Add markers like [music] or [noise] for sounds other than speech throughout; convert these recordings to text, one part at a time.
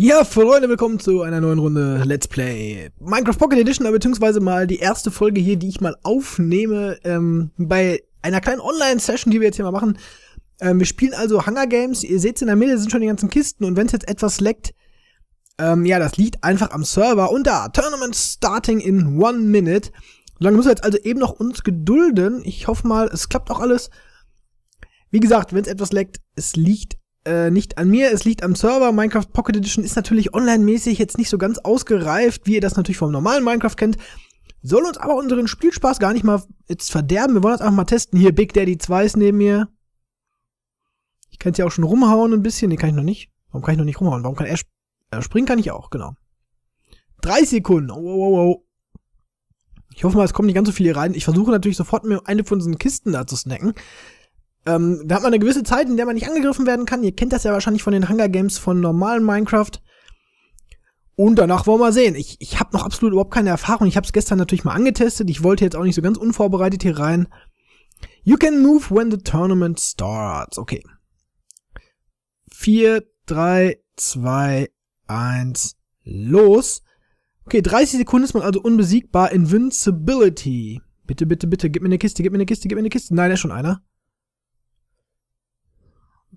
Ja, Freunde, willkommen zu einer neuen Runde Let's Play Minecraft Pocket Edition, beziehungsweise mal die erste Folge hier, die ich mal aufnehme ähm, bei einer kleinen Online-Session, die wir jetzt hier mal machen. Ähm, wir spielen also Hunger Games. Ihr seht in der Mitte sind schon die ganzen Kisten und wenn es jetzt etwas leckt, ähm, ja, das liegt einfach am Server. Und da, Tournament starting in one minute. Solange müssen wir jetzt also eben noch uns gedulden. Ich hoffe mal, es klappt auch alles. Wie gesagt, wenn es etwas leckt, es liegt äh, nicht an mir, es liegt am Server. Minecraft Pocket Edition ist natürlich online-mäßig jetzt nicht so ganz ausgereift, wie ihr das natürlich vom normalen Minecraft kennt. Soll uns aber unseren Spielspaß gar nicht mal jetzt verderben. Wir wollen das einfach mal testen. Hier, Big Daddy 2 ist neben mir. Ich kann es ja auch schon rumhauen ein bisschen. Nee, kann ich noch nicht. Warum kann ich noch nicht rumhauen? Warum kann er, sp äh, springen? Kann ich auch, genau. Drei Sekunden. Oh, oh, oh, oh. Ich hoffe mal, es kommen nicht ganz so viele rein. Ich versuche natürlich sofort mir eine von diesen Kisten da zu snacken. Ähm, da hat man eine gewisse Zeit, in der man nicht angegriffen werden kann. Ihr kennt das ja wahrscheinlich von den Hunger Games von normalen Minecraft. Und danach wollen wir sehen. Ich, ich habe noch absolut überhaupt keine Erfahrung. Ich habe es gestern natürlich mal angetestet. Ich wollte jetzt auch nicht so ganz unvorbereitet hier rein. You can move when the tournament starts. Okay. 4, 3, 2, 1, los. Okay, 30 Sekunden ist man also unbesiegbar. Invincibility. Bitte, bitte, bitte, gib mir eine Kiste, gib mir eine Kiste, gib mir eine Kiste. Nein, da ist schon einer.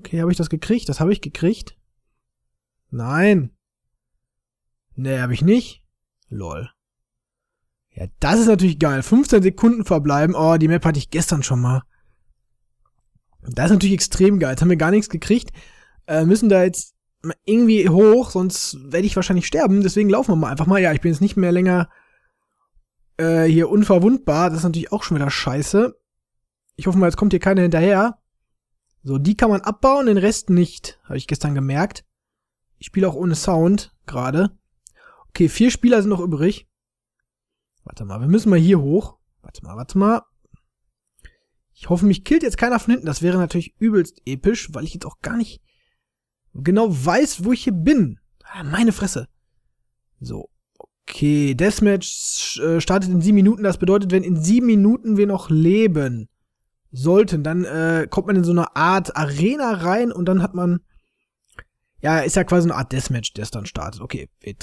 Okay, habe ich das gekriegt? Das habe ich gekriegt? Nein. Nee, habe ich nicht. Lol. Ja, das ist natürlich geil. 15 Sekunden verbleiben. Oh, die Map hatte ich gestern schon mal. Das ist natürlich extrem geil. Jetzt haben wir gar nichts gekriegt. Äh, müssen da jetzt irgendwie hoch, sonst werde ich wahrscheinlich sterben. Deswegen laufen wir mal einfach mal. Ja, ich bin jetzt nicht mehr länger äh, hier unverwundbar. Das ist natürlich auch schon wieder scheiße. Ich hoffe mal, jetzt kommt hier keiner hinterher. So, die kann man abbauen, den Rest nicht. Habe ich gestern gemerkt. Ich spiele auch ohne Sound gerade. Okay, vier Spieler sind noch übrig. Warte mal, wir müssen mal hier hoch. Warte mal, warte mal. Ich hoffe, mich killt jetzt keiner von hinten. Das wäre natürlich übelst episch, weil ich jetzt auch gar nicht genau weiß, wo ich hier bin. Ah, meine Fresse. So, okay. Deathmatch äh, startet in sieben Minuten. Das bedeutet, wenn in sieben Minuten wir noch leben, sollten, dann äh, kommt man in so eine Art Arena rein und dann hat man, ja, ist ja quasi eine Art Deathmatch, der es dann startet. Okay, wir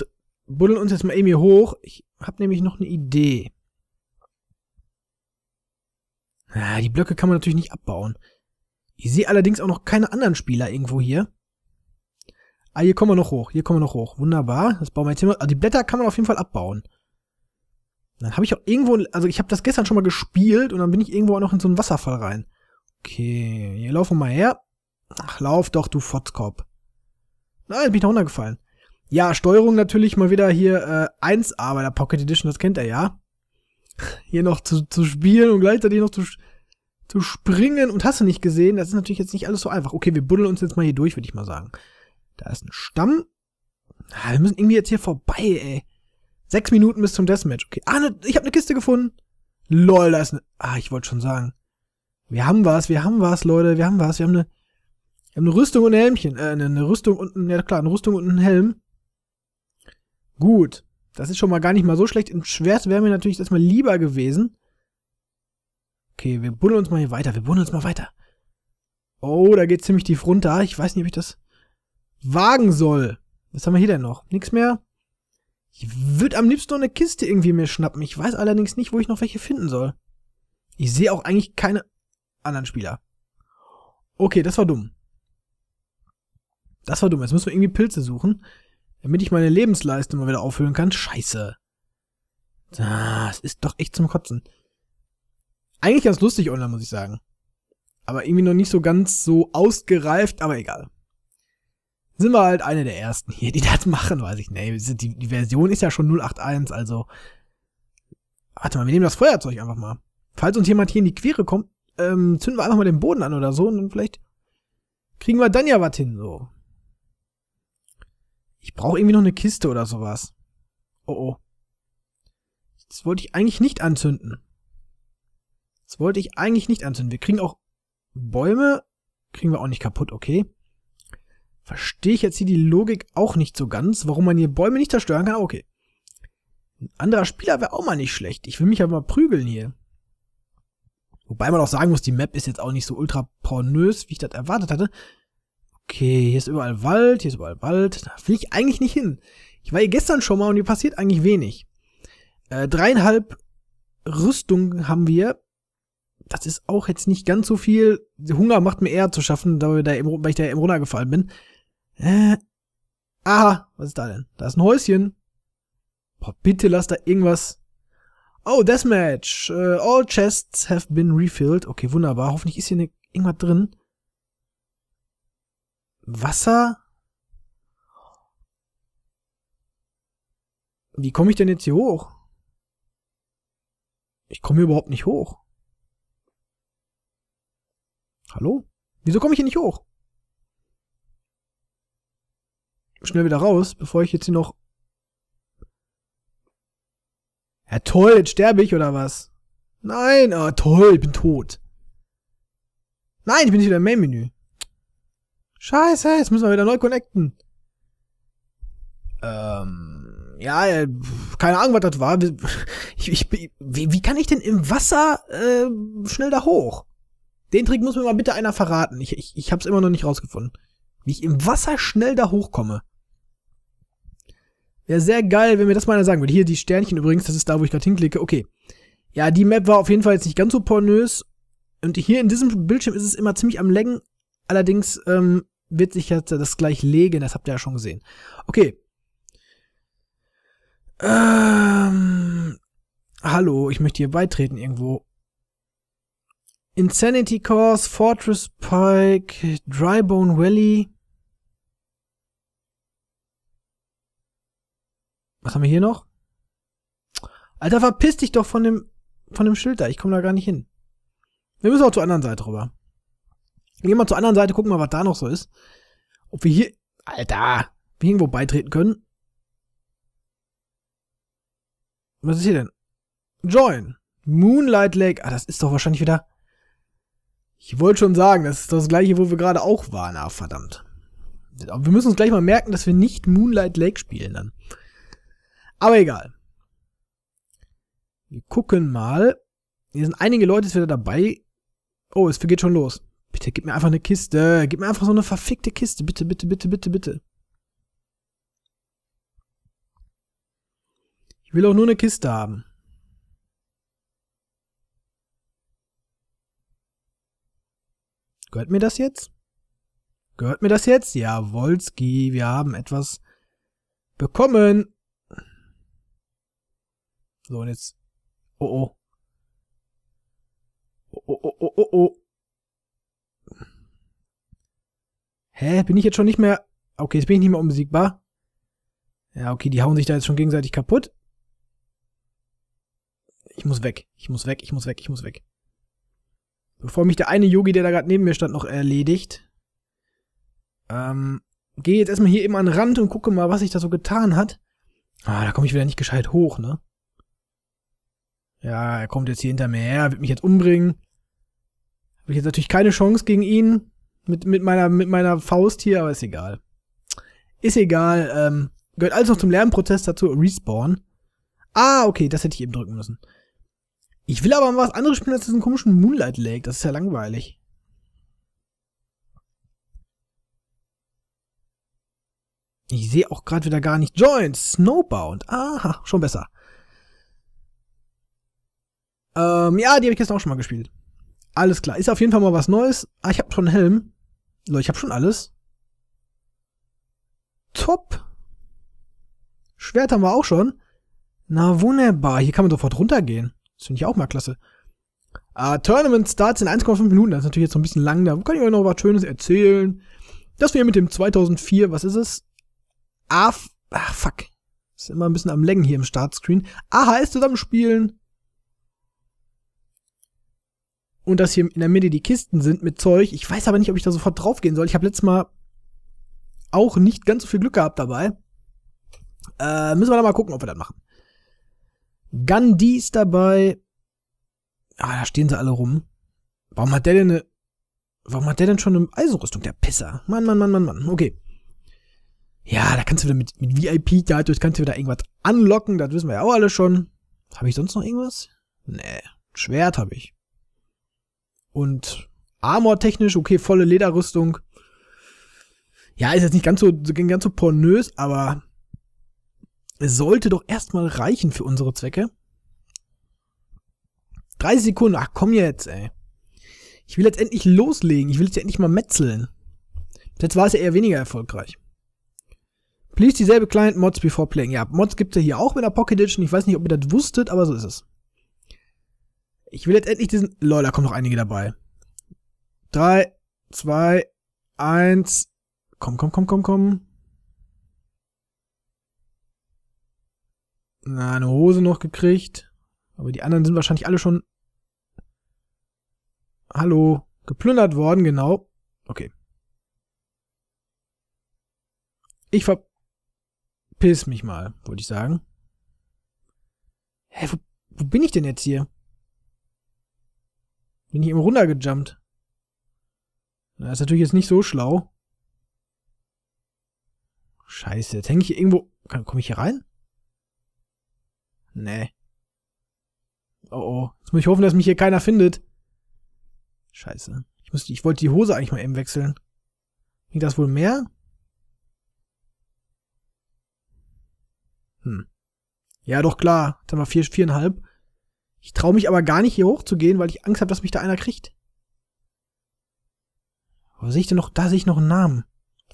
buddeln uns jetzt mal eben hier hoch. Ich habe nämlich noch eine Idee. Ah, die Blöcke kann man natürlich nicht abbauen. Ich sehe allerdings auch noch keine anderen Spieler irgendwo hier. Ah, hier kommen wir noch hoch. Hier kommen wir noch hoch. Wunderbar. Das bauen wir jetzt hier mal. Also die Blätter kann man auf jeden Fall abbauen. Dann habe ich auch irgendwo, also ich habe das gestern schon mal gespielt und dann bin ich irgendwo auch noch in so einen Wasserfall rein. Okay, hier laufen wir mal her. Ach, lauf doch, du Fotzkopf. Na, jetzt bin ich da runtergefallen. Ja, Steuerung natürlich mal wieder hier äh, 1A bei der Pocket Edition, das kennt er ja. Hier noch zu, zu spielen und gleichzeitig noch zu, zu springen und hast du nicht gesehen, das ist natürlich jetzt nicht alles so einfach. Okay, wir buddeln uns jetzt mal hier durch, würde ich mal sagen. Da ist ein Stamm. Ah, wir müssen irgendwie jetzt hier vorbei, ey. Sechs Minuten bis zum Deathmatch. Okay. Ah, ne, ich habe eine Kiste gefunden. Lol, da ist eine. Ah, ich wollte schon sagen. Wir haben was, wir haben was, Leute, wir haben was. Wir haben eine, wir haben eine Rüstung und ein Helmchen. Äh, eine, eine ne Rüstung und ein, ja klar, eine Rüstung und einen Helm. Gut. Das ist schon mal gar nicht mal so schlecht. Im Schwert wäre mir natürlich erstmal lieber gewesen. Okay, wir buddeln uns mal hier weiter. Wir buddeln uns mal weiter. Oh, da geht ziemlich tief runter. Ich weiß nicht, ob ich das wagen soll. Was haben wir hier denn noch? Nix mehr? Ich würde am liebsten noch eine Kiste irgendwie mir schnappen. Ich weiß allerdings nicht, wo ich noch welche finden soll. Ich sehe auch eigentlich keine anderen Spieler. Okay, das war dumm. Das war dumm. Jetzt müssen wir irgendwie Pilze suchen, damit ich meine Lebensleiste mal wieder auffüllen kann. Scheiße. Das ist doch echt zum Kotzen. Eigentlich ganz lustig online, muss ich sagen. Aber irgendwie noch nicht so ganz so ausgereift, aber egal sind wir halt eine der ersten hier, die das machen, weiß ich nicht. Die, die Version ist ja schon 081, also. Warte mal, wir nehmen das Feuerzeug einfach mal. Falls uns jemand hier in die Quere kommt, ähm, zünden wir einfach mal den Boden an oder so und dann vielleicht kriegen wir dann ja was hin, so. Ich brauche irgendwie noch eine Kiste oder sowas. Oh oh. Das wollte ich eigentlich nicht anzünden. Das wollte ich eigentlich nicht anzünden. Wir kriegen auch Bäume, kriegen wir auch nicht kaputt, okay. Verstehe ich jetzt hier die Logik auch nicht so ganz, warum man hier Bäume nicht zerstören kann. Ah, okay. Ein anderer Spieler wäre auch mal nicht schlecht. Ich will mich aber halt mal prügeln hier. Wobei man auch sagen muss, die Map ist jetzt auch nicht so ultra pornös, wie ich das erwartet hatte. Okay, hier ist überall Wald, hier ist überall Wald. Da will ich eigentlich nicht hin. Ich war hier gestern schon mal und hier passiert eigentlich wenig. Äh, dreieinhalb Rüstung haben wir. Das ist auch jetzt nicht ganz so viel. Hunger macht mir eher zu schaffen, da wir da eben, weil ich da eben runtergefallen bin. Äh, aha, was ist da denn? Da ist ein Häuschen. Boah, bitte lass da irgendwas. Oh, Deathmatch. Uh, all chests have been refilled. Okay, wunderbar. Hoffentlich ist hier ne, irgendwas drin. Wasser? Wie komme ich denn jetzt hier hoch? Ich komme hier überhaupt nicht hoch. Hallo? Wieso komme ich hier nicht hoch? schnell wieder raus, bevor ich jetzt hier noch... Ja toll, jetzt sterbe ich oder was? Nein, ah toll, ich bin tot. Nein, ich bin nicht wieder im Main-Menü. Scheiße, jetzt müssen wir wieder neu connecten. Ähm, ja, äh, keine Ahnung, was das war. [laughs] Ich, ich, wie, wie kann ich denn im Wasser äh, schnell da hoch? Den Trick muss mir mal bitte einer verraten. Ich, ich, ich hab's immer noch nicht rausgefunden. Wie ich im Wasser schnell da hochkomme. Wäre sehr geil, wenn mir das mal einer sagen würde. Hier die Sternchen übrigens, das ist da, wo ich gerade hinklicke. Okay. Ja, die Map war auf jeden Fall jetzt nicht ganz so pornös. Und hier in diesem Bildschirm ist es immer ziemlich am Längen. Allerdings ähm, wird sich jetzt das gleich legen, das habt ihr ja schon gesehen. Okay. Ähm, hallo, ich möchte hier beitreten irgendwo. Insanity Course, Fortress Pike, Drybone Valley. Was haben wir hier noch? Alter, verpiss dich doch von dem, von dem Schild da. Ich komme da gar nicht hin. Wir müssen auch zur anderen Seite rüber. Gehen Wir mal zur anderen Seite, gucken mal, was da noch so ist. Ob wir hier, Alter, wir irgendwo beitreten können. Was ist hier denn? Join. Moonlight Lake. Ah, das ist doch wahrscheinlich wieder... Ich wollte schon sagen, das ist das gleiche, wo wir gerade auch waren. Ah, verdammt. Aber wir müssen uns gleich mal merken, dass wir nicht Moonlight Lake spielen dann. Aber egal. Wir gucken mal. Hier sind einige Leute jetzt wieder dabei. Oh, es geht schon los. Bitte gib mir einfach eine Kiste. Gib mir einfach so eine verfickte Kiste. Bitte, bitte, bitte, bitte, bitte. Ich will auch nur eine Kiste haben. Gehört mir das jetzt? Gehört mir das jetzt? Jawolski, wir haben etwas bekommen. So, und jetzt. Oh, oh, oh. Oh, oh, oh, oh, oh. Hä? Bin ich jetzt schon nicht mehr. Okay, jetzt bin ich nicht mehr unbesiegbar. Ja, okay, die hauen sich da jetzt schon gegenseitig kaputt. Ich muss weg. Ich muss weg, ich muss weg, ich muss weg. Bevor mich der eine Yogi, der da gerade neben mir stand, noch erledigt. Ähm, gehe jetzt erstmal hier eben an den Rand und gucke mal, was sich da so getan hat. Ah, da komme ich wieder nicht gescheit hoch, ne? ja, er kommt jetzt hier hinter mir her, wird mich jetzt umbringen. Habe ich jetzt natürlich keine Chance gegen ihn mit, mit, meiner, mit meiner Faust hier, aber ist egal. Ist egal. Ähm, gehört alles noch zum Lernprozess dazu. Respawn. Ah, okay, das hätte ich eben drücken müssen. Ich will aber mal was anderes spielen als diesen komischen Moonlight Lake. Das ist ja langweilig. Ich sehe auch gerade wieder gar nicht. Joint, Snowbound. Aha, schon besser. Ähm, ja, die habe ich gestern auch schon mal gespielt. Alles klar. Ist auf jeden Fall mal was Neues. Ah, ich habe schon einen Helm. Leute, ich habe schon alles. Top. Schwert haben wir auch schon. Na wunderbar. Hier kann man sofort runtergehen. Das finde ich auch mal klasse. Uh, Tournament Starts in 1,5 Minuten. Das ist natürlich jetzt so ein bisschen lang. Da kann ich euch noch was Schönes erzählen. Das wir mit dem 2004, was ist es? A, ach fuck. Ist immer ein bisschen am Längen hier im Startscreen. AHS zusammenspielen und dass hier in der Mitte die Kisten sind mit Zeug. Ich weiß aber nicht, ob ich da sofort draufgehen soll. Ich habe letztes Mal auch nicht ganz so viel Glück gehabt dabei. Äh, müssen wir da mal gucken, ob wir das machen. Gandhi ist dabei. Ah, da stehen sie alle rum. Warum hat der denn eine. Warum hat der denn schon eine Eisenrüstung, der Pisser? Mann, Mann, Mann, Mann, Mann. Okay. Ja, da kannst du wieder mit, mit VIP, dadurch kannst du wieder irgendwas anlocken, das wissen wir ja auch alle schon. Habe ich sonst noch irgendwas? Nee, Schwert habe ich. Und Armor-technisch, okay, volle Lederrüstung. Ja, ist jetzt nicht ganz so, ganz so pornös, aber es sollte doch erstmal reichen für unsere Zwecke. 30 Sekunden, ach komm jetzt, ey. Ich will jetzt endlich loslegen, ich will jetzt endlich mal metzeln. jetzt war es ja eher weniger erfolgreich. Please dieselbe Client Mods before playing. Ja, Mods gibt es ja hier auch mit der Pocket Edition. Ich weiß nicht, ob ihr das wusstet, aber so ist es. Ich will jetzt endlich diesen. Lol, da kommen noch einige dabei. Drei, zwei, eins. Komm, komm, komm, komm, komm. Na, eine Hose noch gekriegt. Aber die anderen sind wahrscheinlich alle schon. Hallo. Geplündert worden, genau. Okay. Ich verpiss mich mal, wollte ich sagen. Hä, wo, wo bin ich denn jetzt hier? Bin ich eben runtergejumpt. Das ist natürlich jetzt nicht so schlau. Scheiße, jetzt hänge ich hier irgendwo... Komme ich hier rein? Nee. Oh oh. Jetzt muss ich hoffen, dass mich hier keiner findet. Scheiße. Ich, muss, ich wollte die Hose eigentlich mal eben wechseln. Bringt das wohl mehr? Hm. Ja, doch klar. Dann mal vier, viereinhalb. Ich traue mich aber gar nicht hier hochzugehen, weil ich Angst habe, dass mich da einer kriegt. Wo sehe ich denn noch? Da sehe ich noch einen Namen.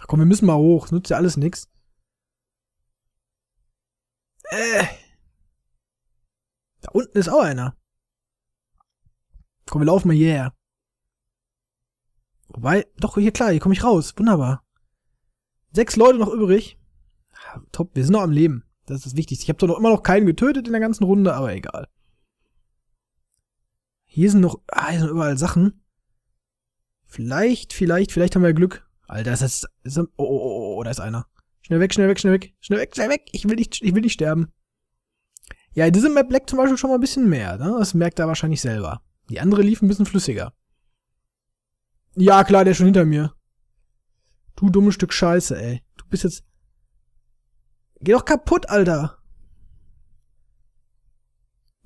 Ach komm, wir müssen mal hoch. Das nutzt ja alles nichts. Äh. Da unten ist auch einer. Komm, wir laufen mal hierher. Wobei, doch, hier klar, hier komme ich raus. Wunderbar. Sechs Leute noch übrig. Top, wir sind noch am Leben. Das ist das Wichtigste. Ich habe doch noch immer noch keinen getötet in der ganzen Runde, aber egal. Hier sind noch, ah, hier sind überall Sachen. Vielleicht, vielleicht, vielleicht haben wir Glück. Alter, das ist, das ist oh oh, oh, oh, oh, da ist einer. Schnell weg, schnell weg, schnell weg, schnell weg, schnell weg. Ich will nicht, ich will nicht sterben. Ja, diese Map leckt zum Beispiel schon mal ein bisschen mehr, ne? Das merkt er wahrscheinlich selber. Die andere lief ein bisschen flüssiger. Ja, klar, der ist schon hinter mir. Du dummes Stück Scheiße, ey. Du bist jetzt... Geh doch kaputt, Alter.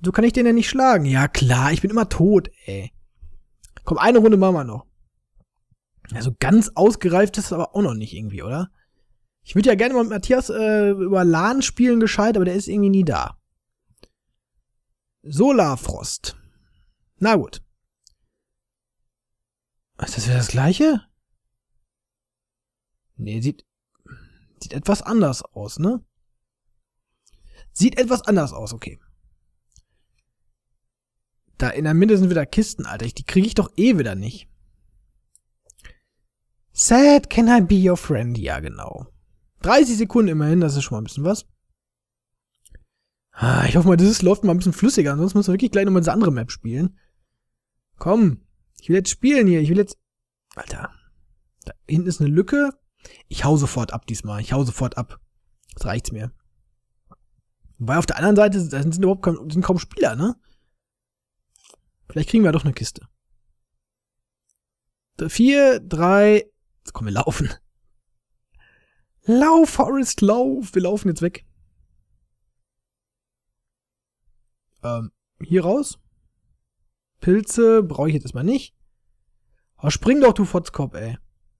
So kann ich den ja nicht schlagen. Ja, klar, ich bin immer tot, ey. Komm, eine Runde machen wir noch. Also ganz ausgereift ist es aber auch noch nicht irgendwie, oder? Ich würde ja gerne mal mit Matthias äh, über LAN spielen gescheit, aber der ist irgendwie nie da. Solarfrost. Na gut. Ist das wieder das gleiche? Nee, sieht, sieht etwas anders aus, ne? Sieht etwas anders aus, okay. Da in der Mitte sind wieder Kisten, Alter. die kriege ich doch eh wieder nicht. Sad, can I be your friend? Ja, genau. 30 Sekunden immerhin, das ist schon mal ein bisschen was. Ah, ich hoffe mal, das läuft mal ein bisschen flüssiger. Ansonsten müssen wir wirklich gleich nochmal diese andere Map spielen. Komm, ich will jetzt spielen hier. Ich will jetzt... Alter. Da hinten ist eine Lücke. Ich hau sofort ab diesmal. Ich hau sofort ab. Das reicht's mir. Wobei auf der anderen Seite sind überhaupt kaum, sind kaum Spieler, ne? Vielleicht kriegen wir doch eine Kiste. Vier, drei. Jetzt kommen wir laufen. Lauf, Forest, lauf. Wir laufen jetzt weg. Ähm, hier raus. Pilze brauche ich jetzt erstmal nicht. Aber spring doch, du Fotzkopf, ey.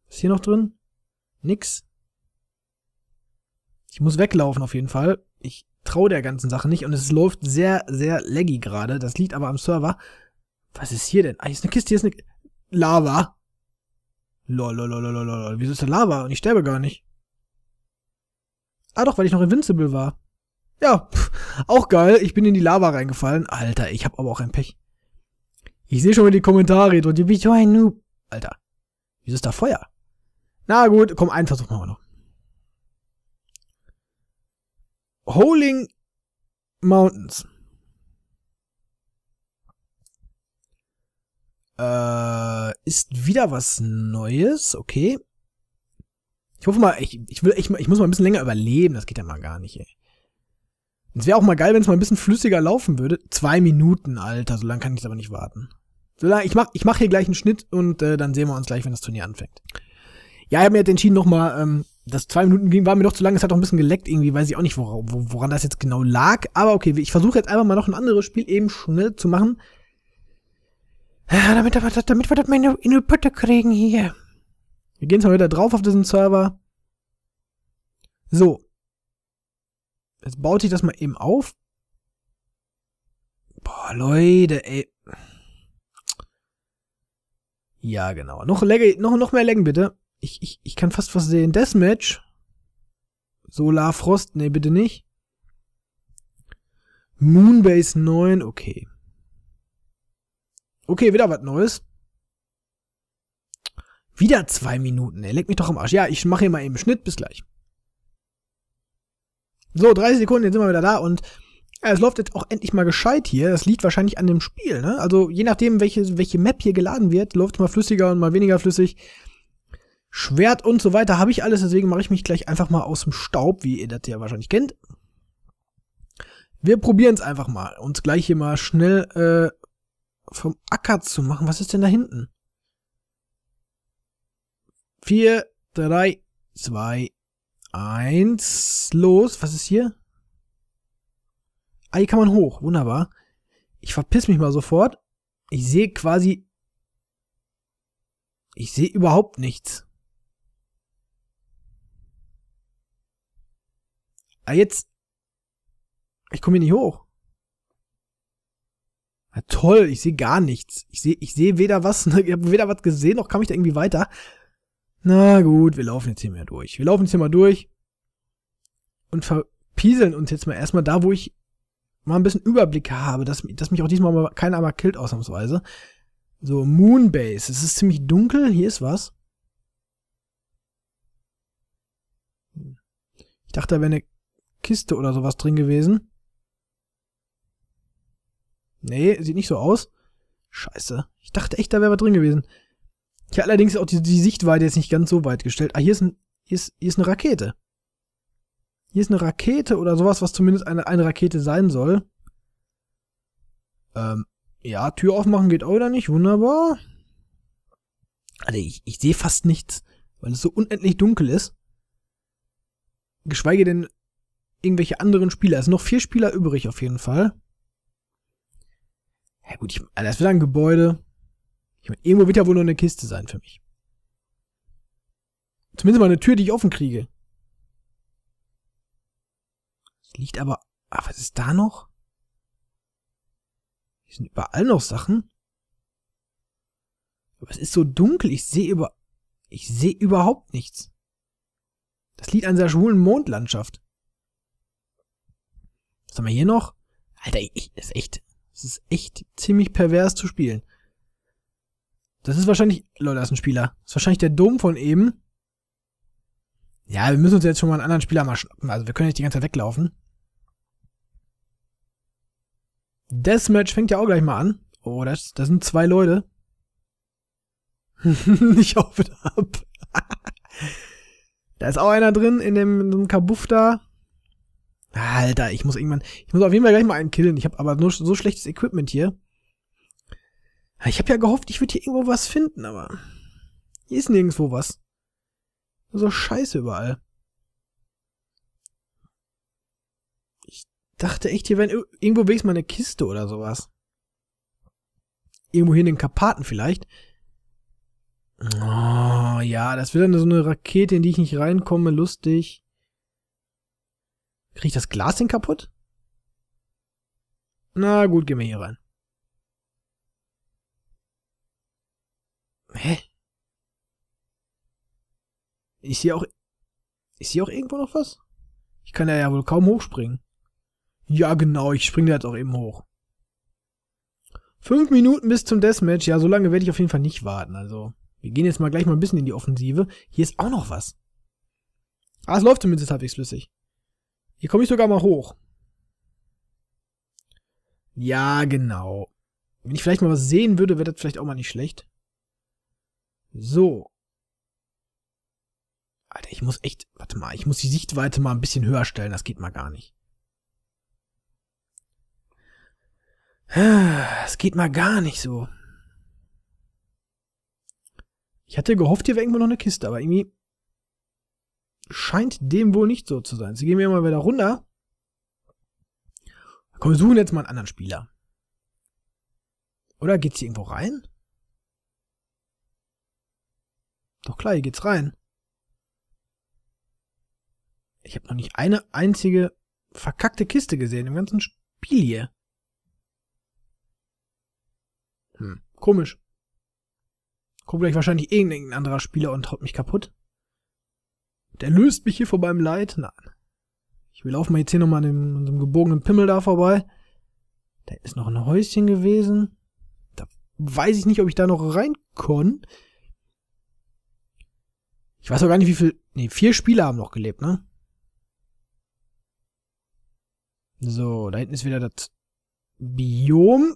Ist hier noch drin? Nix. Ich muss weglaufen auf jeden Fall. Ich traue der ganzen Sache nicht und es läuft sehr, sehr laggy gerade. Das liegt aber am Server. Was ist hier denn? Ah, hier ist eine Kiste, hier ist eine... Lava. Lolololololol. Wieso ist da Lava? Und ich sterbe gar nicht. Ah doch, weil ich noch invincible war. Ja, pff, auch geil. Ich bin in die Lava reingefallen. Alter, ich hab aber auch ein Pech. Ich sehe schon mal die Kommentare und ihr bin so ein Noob. Alter, wieso ist da Feuer? Na gut, komm, einen Versuch machen wir noch. Holing Mountains. Äh, ist wieder was Neues, okay. Ich hoffe mal, ich, ich, will, ich, ich muss mal ein bisschen länger überleben, das geht ja mal gar nicht, ey. Es wäre auch mal geil, wenn es mal ein bisschen flüssiger laufen würde. Zwei Minuten, Alter, so lange kann ich es aber nicht warten. So lang, ich mache ich mach hier gleich einen Schnitt und äh, dann sehen wir uns gleich, wenn das Turnier anfängt. Ja, ich habe mir jetzt entschieden, nochmal, ähm, das zwei Minuten ging, war mir doch zu lang, es hat auch ein bisschen geleckt, irgendwie weiß ich auch nicht, woran, woran das jetzt genau lag. Aber okay, ich versuche jetzt einfach mal noch ein anderes Spiel eben schnell zu machen. Ja, ah, damit, damit, wir das mal in, in die Pötte kriegen hier. Wir gehen jetzt mal wieder drauf auf diesen Server. So. Jetzt baut sich das mal eben auf. Boah, Leute, ey. Ja, genau. Noch, Legge, noch, noch mehr Längen, bitte. Ich, ich, ich kann fast was sehen. Deathmatch. Solarfrost, nee, bitte nicht. Moonbase 9, okay. Okay, wieder was Neues. Wieder zwei Minuten. Er legt mich doch am Arsch. Ja, ich mache hier mal eben Schnitt. Bis gleich. So, 30 Sekunden, jetzt sind wir wieder da und ja, äh, es läuft jetzt auch endlich mal gescheit hier. Das liegt wahrscheinlich an dem Spiel, ne? Also je nachdem, welche, welche Map hier geladen wird, läuft es mal flüssiger und mal weniger flüssig. Schwert und so weiter habe ich alles, deswegen mache ich mich gleich einfach mal aus dem Staub, wie ihr das ja wahrscheinlich kennt. Wir probieren es einfach mal. Uns gleich hier mal schnell äh, vom Acker zu machen. Was ist denn da hinten? Vier, drei, zwei, eins. Los, was ist hier? Ah, hier kann man hoch. Wunderbar. Ich verpiss mich mal sofort. Ich sehe quasi... Ich sehe überhaupt nichts. Ah, jetzt... Ich komme hier nicht hoch. Na toll, ich sehe gar nichts. Ich sehe ich seh weder was, [laughs] ne, ich habe weder was gesehen, noch kam ich da irgendwie weiter. Na gut, wir laufen jetzt hier mal durch. Wir laufen jetzt hier mal durch und verpieseln uns jetzt mal erstmal da, wo ich mal ein bisschen Überblick habe, dass, dass mich auch diesmal mal keiner einmal killt, ausnahmsweise. So, Moonbase. Es ist ziemlich dunkel. Hier ist was. Ich dachte, da wäre eine Kiste oder sowas drin gewesen. Nee, sieht nicht so aus. Scheiße. Ich dachte echt, da wäre was drin gewesen. Ich habe allerdings auch die, die, Sichtweite jetzt nicht ganz so weit gestellt. Ah, hier ist, ein, hier, ist, hier ist eine Rakete. Hier ist eine Rakete oder sowas, was zumindest eine, eine Rakete sein soll. Ähm, ja, Tür aufmachen geht auch wieder nicht. Wunderbar. Alter, also ich, ich sehe fast nichts, weil es so unendlich dunkel ist. Geschweige denn irgendwelche anderen Spieler. Es sind noch vier Spieler übrig auf jeden Fall. Ja gut, ich, also das wird ein Gebäude. Ich meine, irgendwo wird ja wohl nur eine Kiste sein für mich. Zumindest mal eine Tür, die ich offen kriege. Es liegt aber... Ah, was ist da noch? Hier sind überall noch Sachen. Aber es ist so dunkel, ich sehe über... Ich sehe überhaupt nichts. Das liegt an dieser schwulen Mondlandschaft. Was haben wir hier noch? Alter, ich, das ist echt... Es ist echt ziemlich pervers zu spielen. Das ist wahrscheinlich, Leute, das ist ein Spieler. Das ist wahrscheinlich der Dom von eben. Ja, wir müssen uns jetzt schon mal einen anderen Spieler mal schnappen. Also wir können nicht die ganze Zeit weglaufen. Deathmatch fängt ja auch gleich mal an. Oh, das, das sind zwei Leute. [laughs] ich hoffe ab. [laughs] da ist auch einer drin in dem, in dem Kabuff da. Alter, ich muss irgendwann, ich muss auf jeden Fall gleich mal einen killen. Ich habe aber nur so schlechtes Equipment hier. Ich habe ja gehofft, ich würde hier irgendwo was finden, aber hier ist nirgendwo was. So scheiße überall. Ich dachte echt, hier wäre irgendwo wenigstens mal eine Kiste oder sowas. Irgendwo hier in den Karpaten vielleicht. Oh, ja, das wird dann so eine Rakete, in die ich nicht reinkomme, lustig. Kriege ich das Glas denn kaputt? Na gut, gehen wir hier rein. Hä? Ich sehe auch... Ich sehe auch irgendwo noch was? Ich kann da ja wohl kaum hochspringen. Ja, genau, ich springe da jetzt auch eben hoch. Fünf Minuten bis zum Deathmatch. Ja, so lange werde ich auf jeden Fall nicht warten. Also, wir gehen jetzt mal gleich mal ein bisschen in die Offensive. Hier ist auch noch was. Ah, es läuft zumindest halbwegs flüssig. Hier komme ich sogar mal hoch. Ja, genau. Wenn ich vielleicht mal was sehen würde, wäre das vielleicht auch mal nicht schlecht. So. Alter, ich muss echt... Warte mal, ich muss die Sichtweite mal ein bisschen höher stellen. Das geht mal gar nicht. Es geht mal gar nicht so. Ich hatte gehofft, hier wäre irgendwo noch eine Kiste, aber irgendwie scheint dem wohl nicht so zu sein. Sie gehen wir mal wieder runter. Komm, wir suchen jetzt mal einen anderen Spieler. Oder geht's hier irgendwo rein? Doch klar, hier geht's rein. Ich habe noch nicht eine einzige verkackte Kiste gesehen im ganzen Spiel hier. Hm, komisch. Kommt gleich wahrscheinlich irgendein anderer Spieler und haut mich kaputt. Der löst mich hier vor meinem Leid. Nein. Ich will laufen mal jetzt hier nochmal an dem, an dem gebogenen Pimmel da vorbei. Da ist noch ein Häuschen gewesen. Da weiß ich nicht, ob ich da noch rein kann. Ich weiß auch gar nicht, wie viel. Ne, vier Spieler haben noch gelebt, ne? So, da hinten ist wieder das Biom.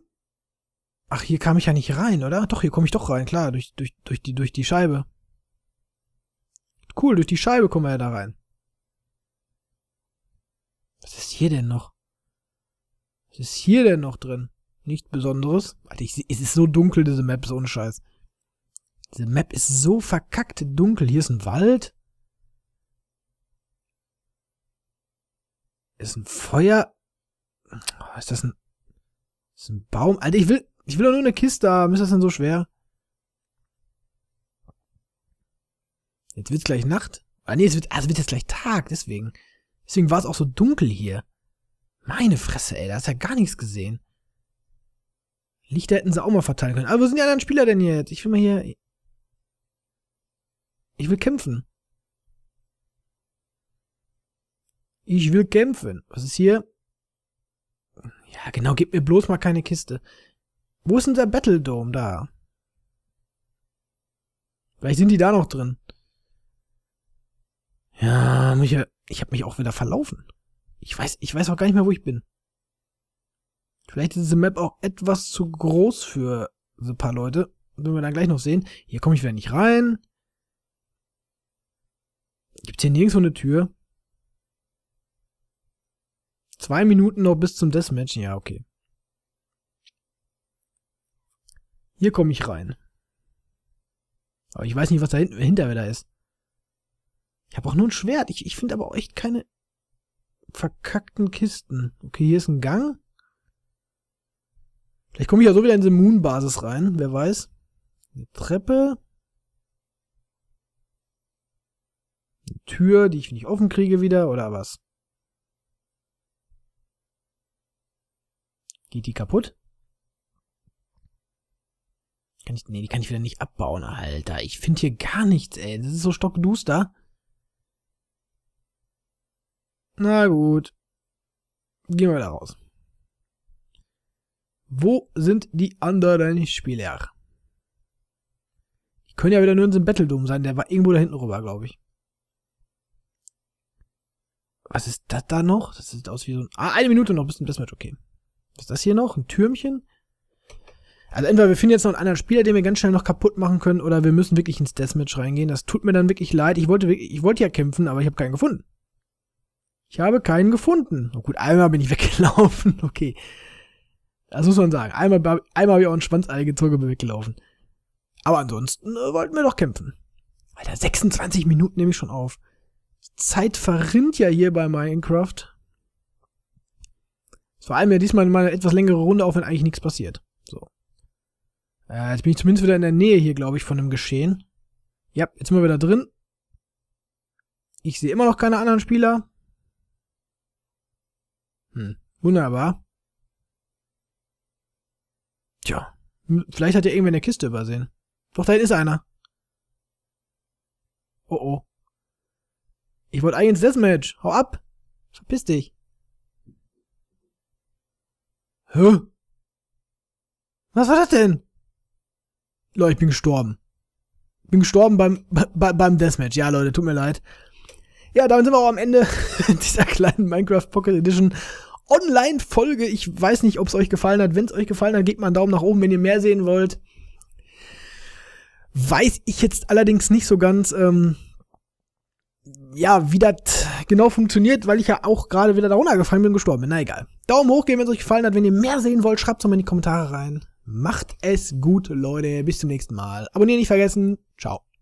Ach, hier kam ich ja nicht rein, oder? Doch, hier komme ich doch rein, klar, durch, durch, durch, die, durch die Scheibe. Cool, durch die Scheibe kommen wir ja da rein. Was ist hier denn noch? Was ist hier denn noch drin? Nichts Besonderes. Alter, ich, es ist so dunkel, diese Map, so ein Scheiß. Diese Map ist so verkackt dunkel. Hier ist ein Wald. Ist ein Feuer. Oh, ist das ein, ist ein Baum? Alter, ich will, ich will doch nur eine Kiste haben. Ist das denn so schwer? Jetzt wird's gleich Nacht. Ah nee, es wird, also wird jetzt gleich Tag, deswegen. Deswegen war es auch so dunkel hier. Meine Fresse, ey, da hast du ja gar nichts gesehen. Lichter hätten sie auch mal verteilen können. Aber wo sind die anderen Spieler denn jetzt? Ich will mal hier... Ich will kämpfen. Ich will kämpfen. Was ist hier? Ja, genau, gib mir bloß mal keine Kiste. Wo ist unser Battle Dome da? Vielleicht sind die da noch drin. Ja, mich, ich habe mich auch wieder verlaufen. Ich weiß, ich weiß auch gar nicht mehr, wo ich bin. Vielleicht ist diese Map auch etwas zu groß für so ein paar Leute. Wenn wir dann gleich noch sehen. Hier komme ich wieder nicht rein. Gibt's hier nirgendwo eine Tür? Zwei Minuten noch bis zum Deathmatch. Ja, okay. Hier komme ich rein. Aber ich weiß nicht, was da hinten, hinter mir da ist. Ich habe auch nur ein Schwert. Ich, ich finde aber auch echt keine verkackten Kisten. Okay, hier ist ein Gang. Vielleicht komme ich ja so wieder in diese Moon-Basis rein. Wer weiß. Eine Treppe. Eine Tür, die ich nicht offen kriege wieder, oder was? Geht die kaputt? Kann ich, nee, die kann ich wieder nicht abbauen, Alter. Ich finde hier gar nichts, ey. Das ist so stockduster. Na gut. Gehen wir da raus. Wo sind die anderen Spieler? Die können ja wieder nur in diesem Battledome sein. Der war irgendwo da hinten rüber, glaube ich. Was ist das da noch? Das sieht aus wie so ein... Ah, eine Minute noch bis zum Deathmatch, okay. Was ist das hier noch? Ein Türmchen? Also entweder wir finden jetzt noch einen anderen Spieler, den wir ganz schnell noch kaputt machen können, oder wir müssen wirklich ins Deathmatch reingehen. Das tut mir dann wirklich leid. Ich wollte, ich wollte ja kämpfen, aber ich habe keinen gefunden. Ich habe keinen gefunden. Oh gut, einmal bin ich [laughs] weggelaufen. Okay. Das muss man sagen. Einmal, einmal habe ich auch einen Schwanz eingezogen und bin weggelaufen. Aber ansonsten äh, wollten wir doch kämpfen. Alter, 26 Minuten nehme ich schon auf. Zeit verrinnt ja hier bei Minecraft. Vor allem ja diesmal mal eine etwas längere Runde, auch wenn eigentlich nichts passiert. So. Äh, jetzt bin ich zumindest wieder in der Nähe hier, glaube ich, von dem Geschehen. Ja, jetzt sind wir wieder drin. Ich sehe immer noch keine anderen Spieler. Hm. Wunderbar. Tja, vielleicht hat er irgendwer eine Kiste übersehen. Doch, da ist einer. Oh oh. Ich wollte eigentlich ins Deathmatch. Hau ab. Verpiss dich. Hä? Was war das denn? Leute, ich bin gestorben. Bin gestorben beim, [laughs] bei, beim Deathmatch. Ja, Leute, tut mir leid. Ja, damit sind wir auch am Ende [laughs] dieser kleinen Minecraft Pocket Edition Online-Folge. Ich weiß nicht, ob es euch gefallen hat. Wenn es euch gefallen hat, gebt mal einen Daumen nach oben, wenn ihr mehr sehen wollt. Weiß ich jetzt allerdings nicht so ganz, ähm, ja, wie das genau funktioniert, weil ich ja auch gerade wieder da runtergefallen bin und gestorben bin. Na egal. Daumen hoch geben, wenn es euch gefallen hat. Wenn ihr mehr sehen wollt, schreibt es mal in die Kommentare rein. Macht es gut, Leute. Bis zum nächsten Mal. Abonnieren nicht vergessen. Ciao.